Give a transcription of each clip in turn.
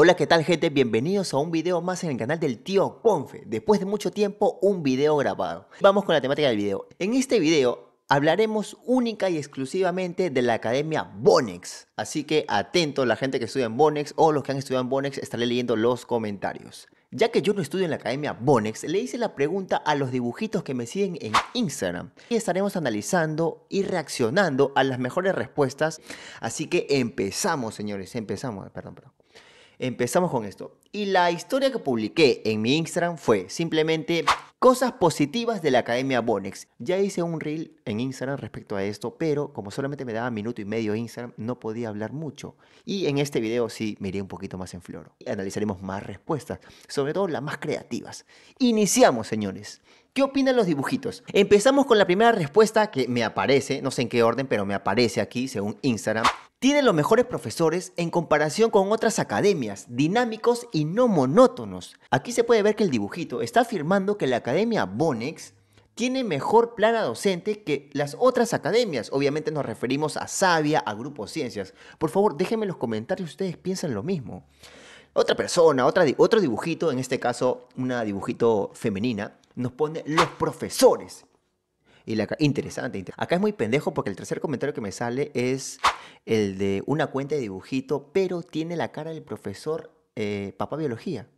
Hola, ¿qué tal gente? Bienvenidos a un video más en el canal del tío Confe. Después de mucho tiempo, un video grabado. Vamos con la temática del video. En este video hablaremos única y exclusivamente de la academia Bonex. Así que atento la gente que estudia en Bonex o los que han estudiado en Bonex, estaré leyendo los comentarios. Ya que yo no estudio en la Academia Bonex, le hice la pregunta a los dibujitos que me siguen en Instagram y estaremos analizando y reaccionando a las mejores respuestas. Así que empezamos, señores, empezamos, perdón, perdón. Empezamos con esto y la historia que publiqué en mi Instagram fue simplemente cosas positivas de la Academia Bonex. Ya hice un reel en Instagram respecto a esto, pero como solamente me daba minuto y medio Instagram, no podía hablar mucho. Y en este video sí me un poquito más en floro. Y analizaremos más respuestas, sobre todo las más creativas. Iniciamos, señores. ¿Qué opinan los dibujitos? Empezamos con la primera respuesta que me aparece, no sé en qué orden, pero me aparece aquí según Instagram. Tienen los mejores profesores en comparación con otras academias, dinámicos y y no monótonos. Aquí se puede ver que el dibujito está afirmando que la Academia Bonex tiene mejor plana docente que las otras academias. Obviamente nos referimos a Sabia, a Grupo Ciencias. Por favor, déjenme en los comentarios si ustedes piensan lo mismo. Otra persona, otro dibujito, en este caso una dibujito femenina, nos pone los profesores. Y la, interesante. Acá es muy pendejo porque el tercer comentario que me sale es el de una cuenta de dibujito, pero tiene la cara del profesor eh, papá biología,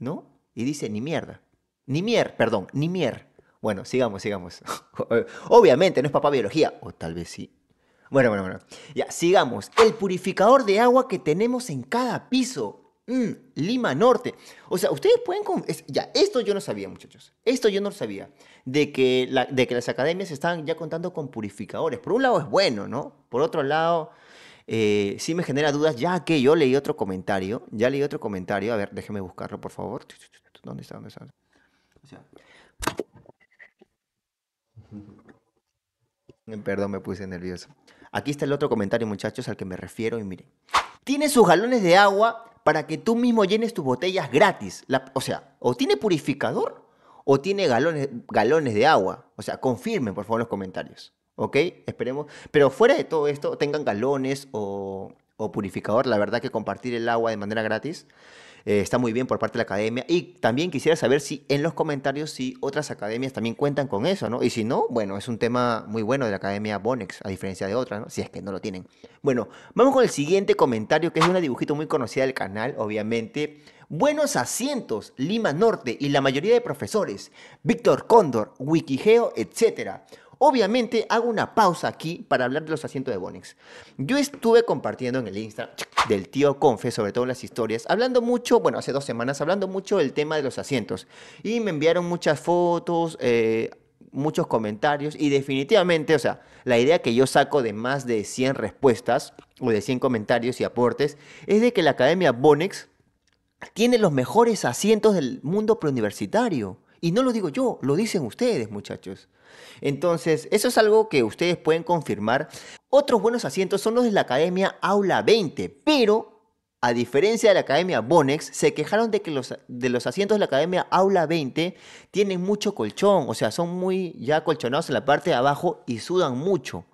¿no? Y dice, ni mierda. Ni mier, perdón, ni mier. Bueno, sigamos, sigamos. Obviamente no es papá biología, o tal vez sí. Bueno, bueno, bueno. Ya, sigamos. El purificador de agua que tenemos en cada piso. Mm, Lima Norte. O sea, ustedes pueden... ya, esto yo no sabía, muchachos. Esto yo no sabía. De que, de que las academias están ya contando con purificadores. Por un lado es bueno, ¿no? Por otro lado, si eh, sí me genera dudas, ya que yo leí otro comentario, ya leí otro comentario, a ver, déjeme buscarlo, por favor. ¿Dónde está? ¿Dónde está? Perdón, me puse nervioso. Aquí está el otro comentario, muchachos, al que me refiero y miren. Tiene sus galones de agua para que tú mismo llenes tus botellas gratis. o sea, o tiene purificador o tiene galones, galones de agua. O sea, confirmen, por favor, los comentarios. ¿ok? Esperemos. Pero fuera de todo esto, tengan galones o, purificador, la verdad que compartir el agua de manera gratis eh, está muy bien por parte de la academia. Y también quisiera saber si en los comentarios si otras academias también cuentan con eso, ¿no? Y si no, bueno, es un tema muy bueno de la academia Bonex, a diferencia de otras, ¿no? Si es que no lo tienen. Bueno, vamos con el siguiente comentario, que es una dibujito muy conocida del canal, obviamente. Buenos asientos, Lima Norte y la mayoría de profesores, Víctor Cóndor, Wikigeo, etcétera. Obviamente hago una pausa aquí para hablar de los asientos de Bonex. Yo estuve compartiendo en el Insta del tío Confe, sobre todo las historias, hablando mucho, bueno, hace dos semanas, hablando mucho del tema de los asientos. Y me enviaron muchas fotos, eh, muchos comentarios y definitivamente, o sea, la idea que yo saco de más de 100 respuestas o de 100 comentarios y aportes es de que la Academia Bonex tiene los mejores asientos del mundo preuniversitario. Y no lo digo yo, lo dicen ustedes, muchachos. Entonces, eso es algo que ustedes pueden confirmar. Otros buenos asientos son los de la Academia Aula 20, pero a diferencia de la Academia Bonex, se quejaron de que los, de los asientos de la Academia Aula 20 tienen mucho colchón, o sea, son muy ya colchonados en la parte de abajo y sudan mucho.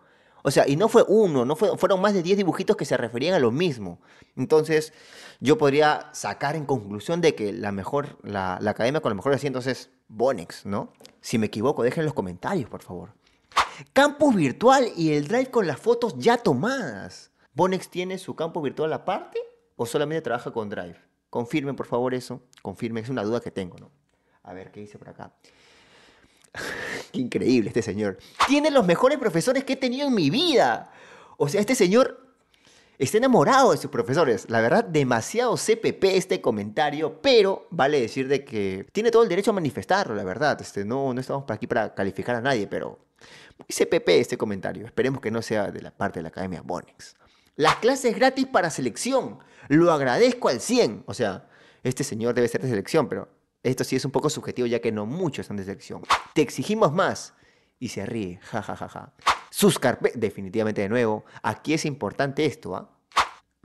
O sea, y no fue uno, no fueron más de 10 dibujitos que se referían a lo mismo. Entonces, yo podría sacar en conclusión de que la mejor, la, academia con los mejores asientos es Bonex, ¿no? Si me equivoco, dejen los comentarios, por favor. Campus virtual y el drive con las fotos ya tomadas. ¿Bonex tiene su campo virtual aparte o solamente trabaja con drive? Confirmen, por favor, eso. Confirmen, es una duda que tengo, ¿no? A ver, ¿qué dice por acá? Qué increíble este señor. Tiene los mejores profesores que he tenido en mi vida. O sea, este señor está enamorado de sus profesores. La verdad, demasiado CPP este comentario, pero vale decir de que tiene todo el derecho a manifestarlo, la verdad. Este, no, no estamos aquí para calificar a nadie, pero CPP este comentario. Esperemos que no sea de la parte de la Academia Bonex. Las clases gratis para selección. Lo agradezco al 100. O sea, este señor debe ser de selección, pero esto sí es un poco subjetivo ya que no muchos están de selección. Te exigimos más. Y se ríe, ja, ja, Sus carpe... definitivamente de nuevo, aquí es importante esto, ¿ah?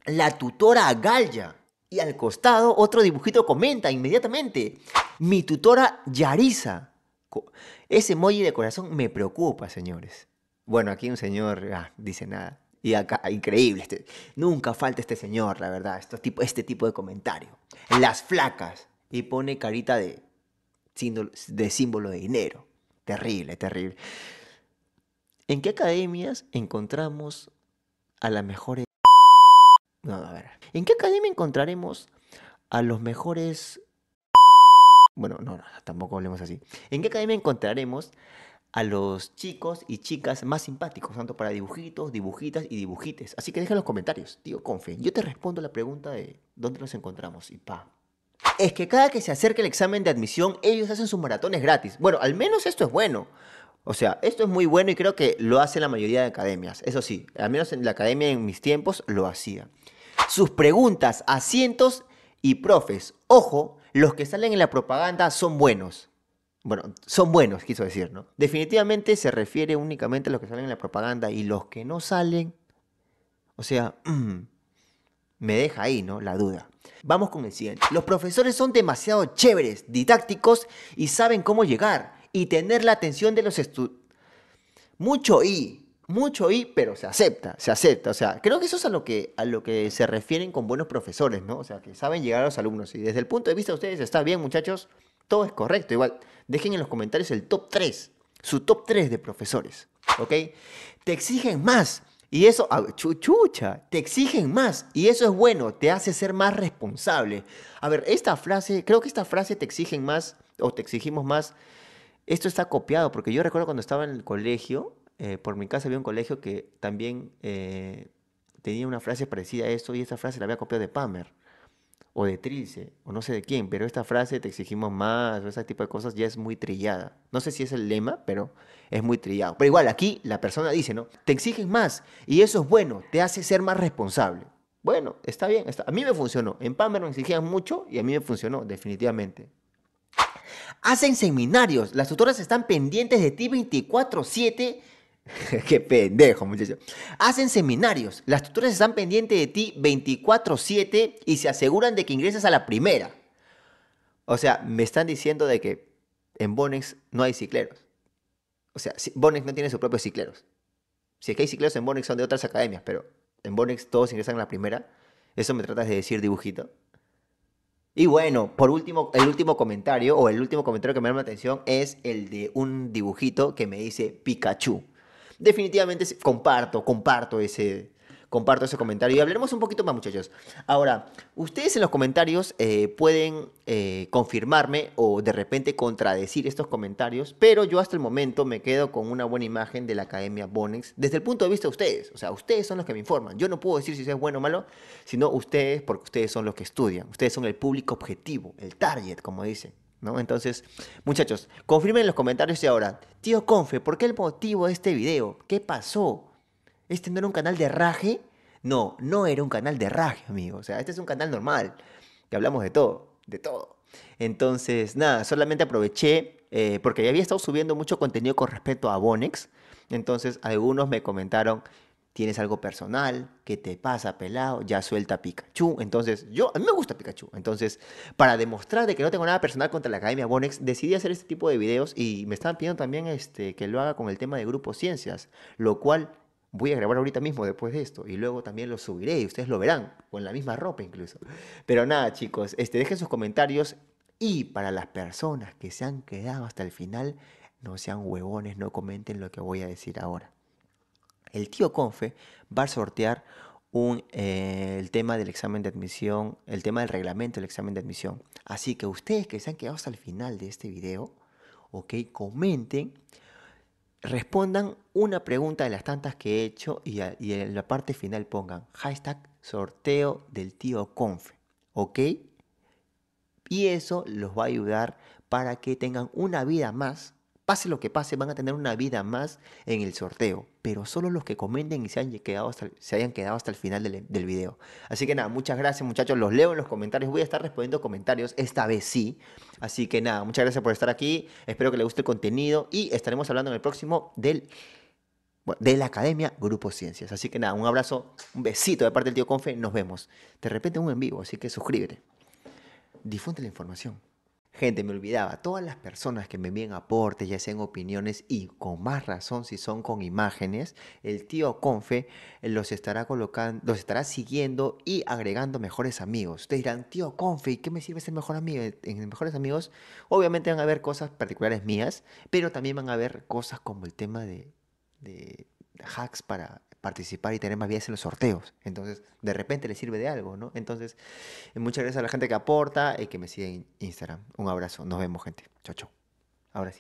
La tutora Galya. Y al costado otro dibujito comenta inmediatamente. Mi tutora Yarisa. Ese emoji de corazón me preocupa, señores. Bueno, aquí un señor ah, dice nada. Y acá, increíble. Este. nunca falta este señor, la verdad. este tipo de comentario. Las flacas y pone carita de símbolo, de símbolo de dinero. Terrible, terrible. ¿En qué academias encontramos a las mejores... No, a ver. ¿En qué academia encontraremos a los mejores... E-? Bueno, no, tampoco hablemos así. ¿En qué academia encontraremos a los chicos y chicas más simpáticos, tanto para dibujitos, dibujitas y dibujites? Así que deja los comentarios, tío, fe. Yo te respondo la pregunta de dónde nos encontramos y pa, es que cada que se acerca el examen de admisión, ellos hacen sus maratones gratis. Bueno, al menos esto es bueno. O sea, esto es muy bueno y creo que lo hace la mayoría de academias. Eso sí, al menos en la academia en mis tiempos lo hacía. Sus preguntas, asientos y profes. Ojo, los que salen en la propaganda son buenos. Bueno, son buenos, quiso decir, ¿no? Definitivamente se refiere únicamente a los que salen en la propaganda y los que no salen. O sea, Me deja ahí, ¿no? La duda. Vamos con el siguiente. Los profesores son demasiado chéveres, didácticos y saben cómo llegar y tener la atención de los estudiantes. Mucho y, mucho y, pero se acepta, se acepta. O sea, creo que eso es a lo que, a lo que se refieren con buenos profesores, ¿no? O sea, que saben llegar a los alumnos. Y desde el punto de vista de ustedes, está bien, muchachos, todo es correcto. Igual, dejen en los comentarios el top 3, su top 3 de profesores, ¿ok? Te exigen más, y eso, chuchucha, te exigen más. Y eso es bueno, te hace ser más responsable. A ver, esta frase, creo que esta frase te exigen más o te exigimos más. Esto está copiado, porque yo recuerdo cuando estaba en el colegio, eh, por mi casa había un colegio que también eh, tenía una frase parecida a esto y esta frase la había copiado de Palmer o de Trilce, o no sé de quién, pero esta frase te exigimos más, o ese tipo de cosas ya es muy trillada. No sé si es el lema, pero es muy trillado. Pero igual, aquí la persona dice, ¿no? Te exigen más, y eso es bueno, te hace ser más responsable. Bueno, está bien, a mí me funcionó. En Pamela me exigían mucho y a mí me funcionó, definitivamente. Hacen seminarios, las tutoras están pendientes de ti 24-7 Qué pendejo, muchachos. Hacen seminarios. Las tutoras están pendientes de ti 24/7 y se aseguran de que ingresas a la primera. O sea, me están diciendo de que en Bonex no hay cicleros. O sea, Bonex no tiene sus propios cicleros. Si es que hay cicleros en Bonex son de otras academias, pero en Bonex todos ingresan a la primera. Eso me tratas de decir, dibujito. Y bueno, por último, el último comentario, o el último comentario que me llama la atención, es el de un dibujito que me dice Pikachu definitivamente comparto, comparto ese, comparto ese comentario. Y hablaremos un poquito más, muchachos. Ahora, ustedes en los comentarios eh, pueden eh, confirmarme o de repente contradecir estos comentarios, pero yo hasta el momento me quedo con una buena imagen de la Academia Bonex desde el punto de vista de ustedes. O sea, ustedes son los que me informan. Yo no puedo decir si es bueno o malo, sino ustedes, porque ustedes son los que estudian. Ustedes son el público objetivo, el target, como dicen. ¿no? Entonces, muchachos, confirmen en los comentarios y ahora, tío Confe, ¿por qué el motivo de este video? ¿Qué pasó? ¿Este no era un canal de raje? No, no era un canal de raje, amigo, O sea, este es un canal normal, que hablamos de todo, de todo. Entonces, nada, solamente aproveché, eh, porque ya había estado subiendo mucho contenido con respecto a Bonex. Entonces, algunos me comentaron tienes algo personal, que te pasa, pelado? Ya suelta Pikachu. Entonces, yo, a mí me gusta Pikachu. Entonces, para demostrar de que no tengo nada personal contra la Academia Bonex, decidí hacer este tipo de videos y me están pidiendo también este, que lo haga con el tema de Grupo Ciencias, lo cual voy a grabar ahorita mismo después de esto y luego también lo subiré y ustedes lo verán, con la misma ropa incluso. Pero nada, chicos, este, dejen sus comentarios y para las personas que se han quedado hasta el final, no sean huevones, no comenten lo que voy a decir ahora. El tío Confe va a sortear eh, el tema del examen de admisión, el tema del reglamento del examen de admisión. Así que ustedes que se han quedado hasta el final de este video, ok, comenten, respondan una pregunta de las tantas que he hecho y, en la parte final pongan hashtag sorteo del tío Confe, ok. Y eso los va a ayudar para que tengan una vida más pase lo que pase, van a tener una vida más en el sorteo. Pero solo los que comenten y se, han quedado se hayan quedado hasta el final del, video. Así que nada, muchas gracias muchachos. Los leo en los comentarios. Voy a estar respondiendo comentarios. Esta vez sí. Así que nada, muchas gracias por estar aquí. Espero que les guste el contenido. Y estaremos hablando en el próximo del de la Academia Grupo Ciencias. Así que nada, un abrazo, un besito de parte del tío Confe, nos vemos. De repente un en vivo, así que suscríbete. Difunde la información. Gente, me olvidaba, todas las personas que me envíen aportes, ya sean opiniones y con más razón si son con imágenes, el tío Confe los estará colocando, estará siguiendo y agregando mejores amigos. Ustedes dirán, tío Confe, ¿y qué me sirve ser mejor amigo? Eh, en mejores amigos, obviamente van a haber cosas particulares mías, pero también van a haber cosas como el tema de hacks para participar y tener más vías en los sorteos. Entonces, de repente le sirve de algo, ¿no? Entonces, eh, muchas gracias a la gente que aporta y que me sigue en Instagram. Un abrazo. Nos vemos, gente. Chao, chao. Ahora sí.